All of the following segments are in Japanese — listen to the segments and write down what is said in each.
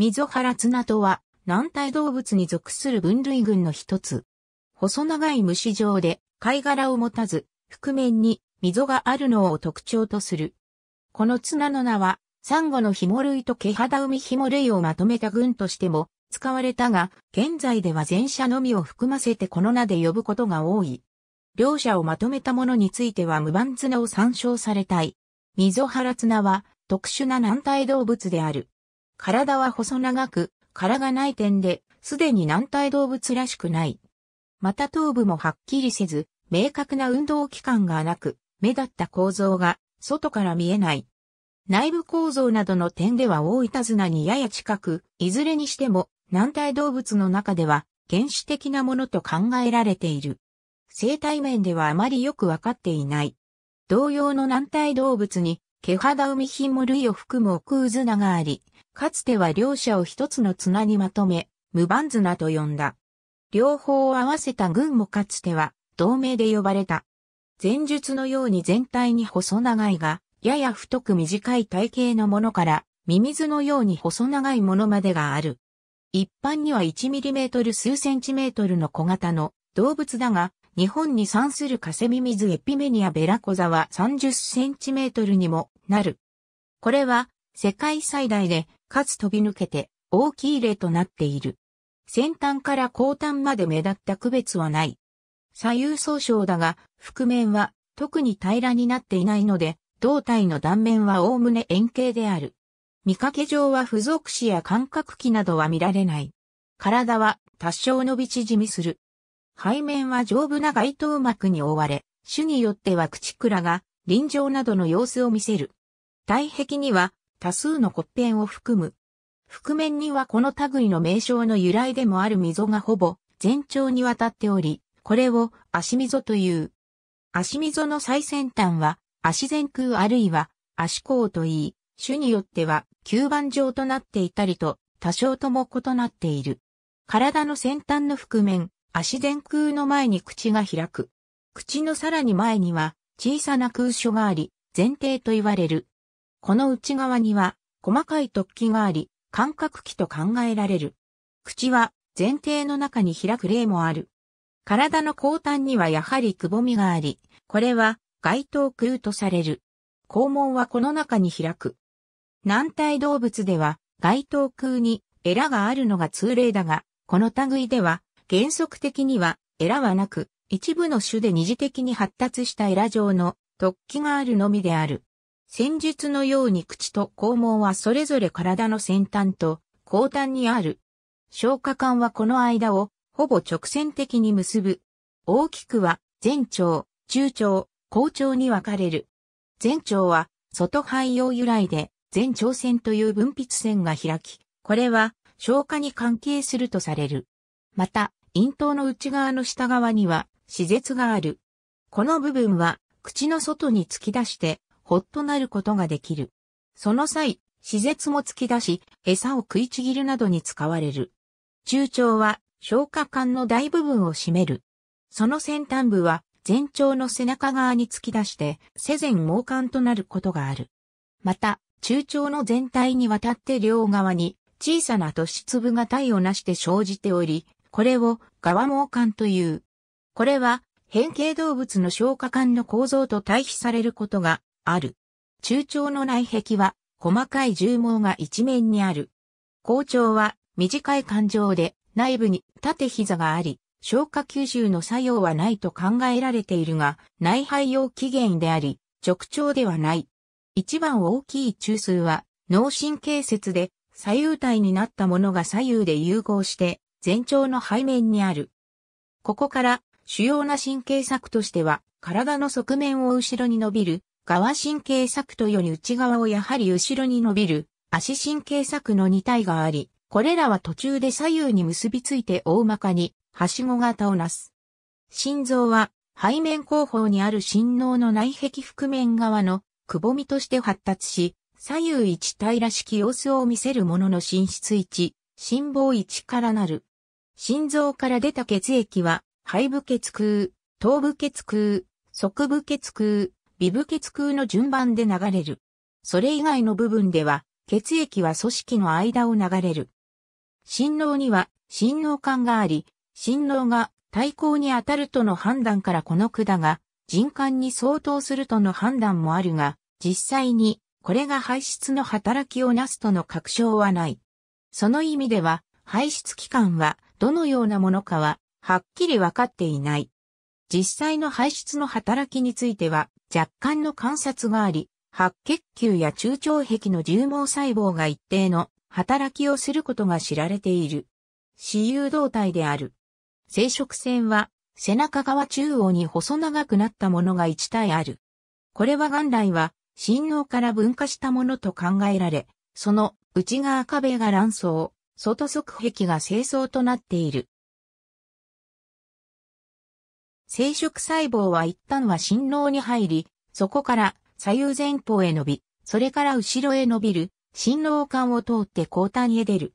溝原綱とは、軟体動物に属する分類群の一つ。細長い虫状で、貝殻を持たず、覆面に溝があるのを特徴とする。この綱の名は、サンゴの紐類と毛肌海紐類をまとめた群としても使われたが、現在では前者のみを含ませてこの名で呼ぶことが多い。両者をまとめたものについては無番綱を参照されたい。溝原綱は特殊な軟体動物である。体は細長く、殻がない点で、すでに軟体動物らしくない。また頭部もはっきりせず、明確な運動器官がなく、目立った構造が外から見えない。内部構造などの点では大板綱にやや近く、いずれにしても軟体動物の中では原始的なものと考えられている。生態面ではあまりよくわかっていない。同様の軟体動物に、毛肌海品も類を含む奥渦名があり、かつては両者を一つの綱にまとめ、無番綱と呼んだ。両方を合わせた軍もかつては、同盟で呼ばれた。前述のように全体に細長いが、やや太く短い体型のものから、ミミズのように細長いものまでがある。一般には1トル数センチメートルの小型の動物だが、日本に産するカセミミズエピメニアベラコザは30センチメートルにもなる。これは世界最大でかつ飛び抜けて大きい例となっている。先端から後端まで目立った区別はない。左右総称だが、覆面は特に平らになっていないので、胴体の断面はおおむね円形である。見かけ上は付属詞や感覚器などは見られない。体は多少伸び縮みする。背面は丈夫な外頭膜に覆われ、種によっては口倉が臨場などの様子を見せる。体壁には多数の骨片を含む。覆面にはこの類の名称の由来でもある溝がほぼ全長にわたっており、これを足溝という。足溝の最先端は足前空あるいは足甲といい、種によっては吸盤状となっていたりと多少とも異なっている。体の先端の覆面、足前空の前に口が開く。口のさらに前には小さな空所があり、前提と言われるこの内側には細かい突起があり、感覚器と考えられる。口は前提の中に開く例もある。体の後端にはやはりくぼみがあり、これは外頭空とされる。肛門はこの中に開く。軟体動物では外頭空にエラがあるのが通例だが、この類では原則的にはエラはなく、一部の種で二次的に発達したエラ状の突起があるのみである。戦術のように口と肛門はそれぞれ体の先端と後端にある。消化管はこの間をほぼ直線的に結ぶ。大きくは前腸、中腸、後腸に分かれる。前腸は外肺用由来で前腸腺という分泌腺が開き、これは消化に関係するとされる。また、咽頭の内側の下側には、歯舌がある。この部分は、口の外に突き出して、ほっとなることができる。その際、施設も突き出し、餌を食いちぎるなどに使われる。中腸は消化管の大部分を占める。その先端部は前腸の背中側に突き出して、世前毛管となることがある。また、中腸の全体にわたって両側に小さな突粒が体をなして生じており、これを側毛管という。これは変形動物の消化管の構造と対比されることがある。中腸の内壁は、細かい重毛が一面にある。校長は、短い環状で、内部に縦膝があり、消化吸収の作用はないと考えられているが、内肺用起源であり、直腸ではない。一番大きい中枢は、脳神経節で、左右体になったものが左右で融合して、前腸の背面にある。ここから、主要な神経策としては、体の側面を後ろに伸びる、側神経柵とより内側をやはり後ろに伸びる足神経柵の2体があり、これらは途中で左右に結びついて大まかに、はしご型をなす。心臓は、背面後方にある心脳の内壁覆面側のくぼみとして発達し、左右一体らしき様子を見せるものの心室置、心房置からなる。心臓から出た血液は、肺部血空、頭部血空、側部血空、微部血空の順番で流れる。それ以外の部分では、血液は組織の間を流れる。心脳には、心脳管があり、心脳が対抗に当たるとの判断からこの管が、人管に相当するとの判断もあるが、実際に、これが排出の働きをなすとの確証はない。その意味では、排出期間はどのようなものかは、はっきりわかっていない。実際の排出の働きについては、若干の観察があり、白血球や中腸壁の重毛細胞が一定の働きをすることが知られている。私有動体である。生殖腺は背中側中央に細長くなったものが一体ある。これは元来は心脳から分化したものと考えられ、その内側壁が卵巣、外側壁が清巣となっている。生殖細胞は一旦は心脳に入り、そこから左右前方へ伸び、それから後ろへ伸びる、心脳管を通って後端へ出る。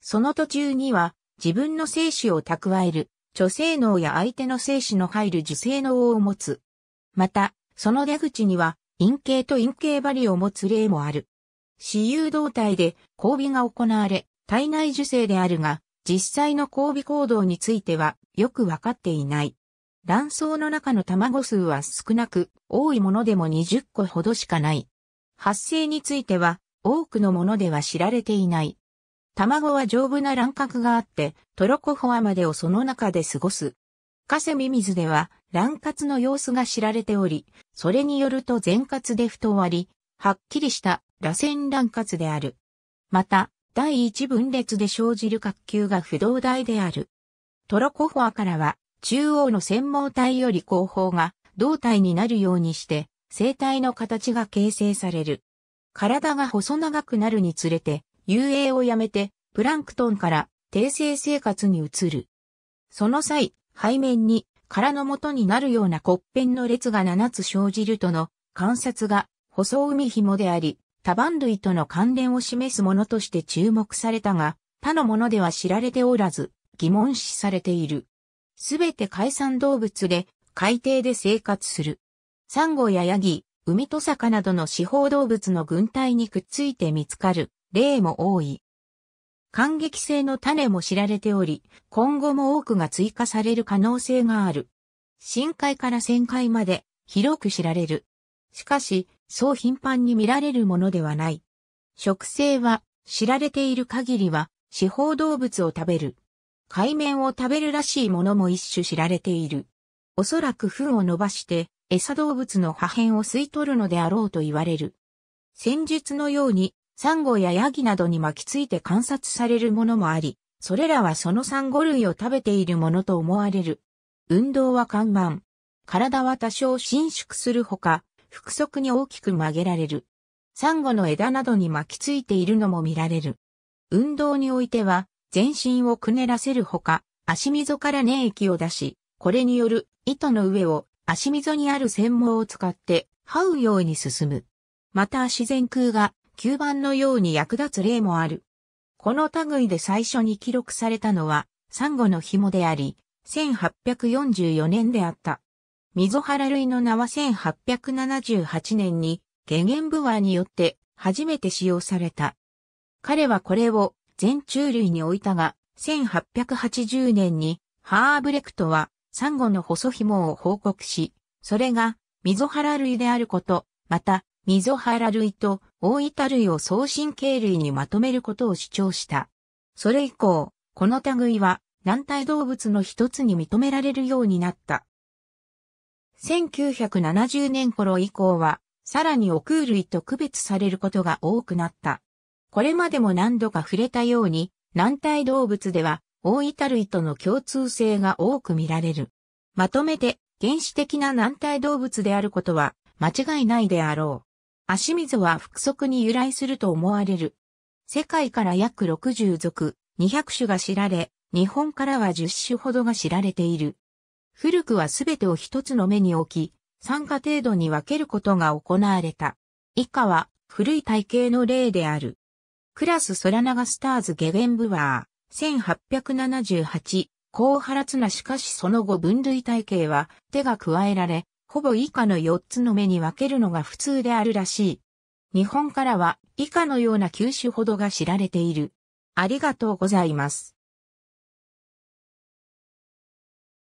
その途中には、自分の精子を蓄える、女性脳や相手の精子の入る受精脳を持つ。また、その出口には、陰茎と陰茎針を持つ例もある。私有動態で交尾が行われ、体内受精であるが、実際の交尾行動についてはよくわかっていない。卵巣の中の卵数は少なく、多いものでも20個ほどしかない。発生については、多くのものでは知られていない。卵は丈夫な卵殻があって、トロコホアまでをその中で過ごす。カセミミズでは、卵活の様子が知られており、それによると全活で太割り、はっきりした螺旋卵活である。また、第一分裂で生じる角球が不動大である。トロコフォアからは、中央の専門体より後方が胴体になるようにして、生体の形が形成される。体が細長くなるにつれて、遊泳をやめて、プランクトンから定性生活に移る。その際、背面に殻の元になるような骨片の列が7つ生じるとの観察が、細海紐であり、多番類との関連を示すものとして注目されたが、他のものでは知られておらず、疑問視されている。すべて海産動物で海底で生活する。サンゴやヤギ、海と坂などの四方動物の群体にくっついて見つかる例も多い。感激性の種も知られており、今後も多くが追加される可能性がある。深海から旋海まで広く知られる。しかし、そう頻繁に見られるものではない。食性は知られている限りは四方動物を食べる。海面を食べるらしいものも一種知られている。おそらく糞を伸ばして餌動物の破片を吸い取るのであろうと言われる。戦術のようにサンゴやヤギなどに巻きついて観察されるものもあり、それらはそのサンゴ類を食べているものと思われる。運動は緩慢。体は多少伸縮するほか、腹側に大きく曲げられる。サンゴの枝などに巻きついているのも見られる。運動においては、全身をくねらせるほか、足溝から粘液を出し、これによる糸の上を足溝にある繊毛を使って這うように進む。また自然空が吸盤のように役立つ例もある。この類で最初に記録されたのは、サンゴの紐であり、1844年であった。溝原類の名は1878年に、ゲゲンブワーによって初めて使用された。彼はこれを全中類に置いたが、1880年にハーブレクトはサンゴの細紐を報告し、それがミゾハラ類であること、またミゾハラ類と大板類を送信系類にまとめることを主張した。それ以降、この類は軟体動物の一つに認められるようになった。1970年頃以降は、さらにオクー類と区別されることが多くなった。これまでも何度か触れたように、軟体動物では、大分類との共通性が多く見られる。まとめて、原始的な軟体動物であることは、間違いないであろう。足水は複足に由来すると思われる。世界から約60族、200種が知られ、日本からは10種ほどが知られている。古くはすべてを一つの目に置き、参加程度に分けることが行われた。以下は古い体系の例である。クラスソラナガスターズゲゲンブワー、1878、高ツナしかしその後分類体系は手が加えられ、ほぼ以下の4つの目に分けるのが普通であるらしい。日本からは以下のような9種ほどが知られている。ありがとうございます。